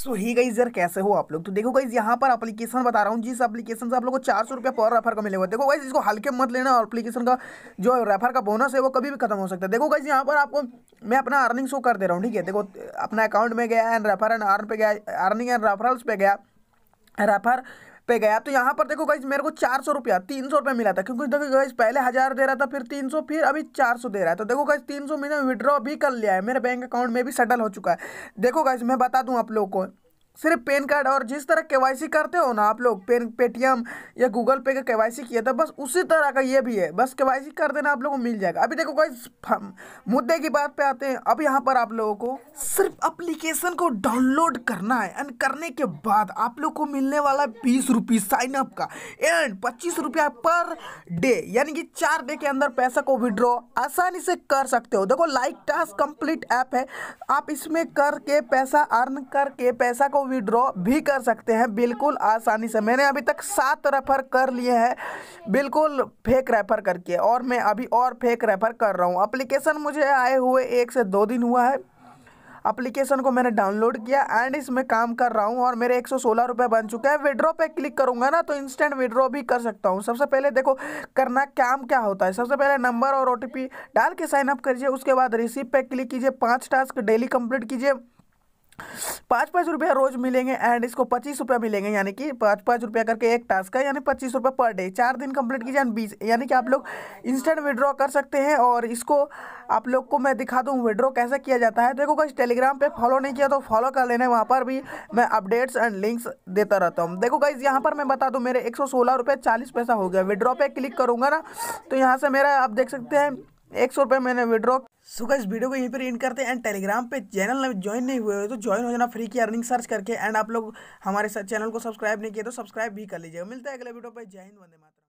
सो ही गई यार कैसे हो आप लोग तो देखो गाइज यहाँ पर एप्लीकेशन बता रहा हूँ जिस एप्लीकेशन से आप लोग को चार सौ रुपया पर रेफर का मिलेगा देखो गाइज इसको हल्के मत लेना और एप्लीकेशन का जो रेफर का बोनस है वो कभी भी खत्म हो सकता है देखो गाइज यहाँ पर आपको मैं अपना अर्निंग शो कर दे रहा हूँ ठीक है देखो अपना अकाउंट में गया एंड रेफर एंड अर्न पे गया अर्निंग एंड रेफरल्स पे गया रेफर पे गया तो यहाँ पर देखो गाइज मेरे को चार सौ रुपया तीन सौ रुपया मिला था क्योंकि देखो गाइज पहले हज़ार दे रहा था फिर तीन सौ फिर अभी चार सौ दे रहा है तो देखो गाइज तीन सौ मैंने विड्रॉ भी कर लिया है मेरे बैंक अकाउंट में भी सेटल हो चुका है देखो गाइज मैं बता दूँ आप लोगों को सिर्फ पैन कार्ड और जिस तरह के करते हो ना आप लोग पेन पेटीएम या गूगल पे का के किया था तो बस उसी तरह का ये भी है बस के कर देना आप लोगों को मिल जाएगा अभी देखो कोई मुद्दे की बात पे आते हैं अब यहाँ पर आप लोगों को सिर्फ अप्लीकेशन को डाउनलोड करना है एंड करने के बाद आप लोग को मिलने वाला है बीस रुपीज़ साइनअप का एंड पच्चीस रुपया पर डे यानी कि चार डे के अंदर पैसा को विड्रॉ आसानी से कर सकते हो देखो लाइक टास्क कंप्लीट ऐप है आप इसमें करके पैसा अर्न करके पैसा को विड्रॉ भी कर सकते हैं बिल्कुल आसानी से मैंने अभी तक सात रेफर कर लिए हैं बिल्कुल फेक रेफर करके और मैं अभी और फेक रेफर कर रहा हूँ अप्लीकेशन मुझे आए हुए एक से दो दिन हुआ है अप्लीकेशन को मैंने डाउनलोड किया एंड इसमें काम कर रहा हूँ और मेरे एक सौ बन चुके हैं विड्रॉ पे क्लिक करूँगा ना तो इंस्टेंट विड्रॉ भी कर सकता हूँ सबसे पहले देखो करना काम क्या होता है सबसे पहले नंबर और ओ डाल के साइन अप करिए उसके बाद रिसीप पे क्लिक कीजिए पाँच टास्क डेली कंप्लीट कीजिए पाँच पाँच रुपया रोज मिलेंगे एंड इसको पच्चीस रुपया मिलेंगे यानी कि पाँच पाँच रुपया करके एक टास्क का यानी पच्चीस रुपया पर डे चार दिन कंप्लीट कीजिए एंड बीस यानी कि आप लोग इंस्टेंट विड्रॉ कर सकते हैं और इसको आप लोग को मैं दिखा दूँ विड्रॉ कैसे किया जाता है देखो कहीं टेलीग्राम पर फॉलो नहीं किया तो फॉलो कर लेने वहाँ पर भी मैं अपडेट्स एंड लिंक्स देता रहता हूँ देखो गाइज यहाँ पर मैं बता दूँ मेरे एक सौ पैसा हो गया विड्रॉ पर क्लिक करूँगा ना तो यहाँ से मेरा आप देख सकते हैं एक सौ रुपये मैंने विड्रॉ सो इस वीडियो को यहीं पर एंड करते हैं एंड टेलीग्राम पे चैनल ज्वाइन नहीं हुए हो तो ज्वाइन हो जाना फ्री की अर्निंग सर्च करके एंड आप लोग हमारे चैनल को सब्सक्राइब नहीं किया तो सब्सक्राइब भी कर लीजिएगा मिलता है अगले वीडियो पर जय हिंद वंदे माता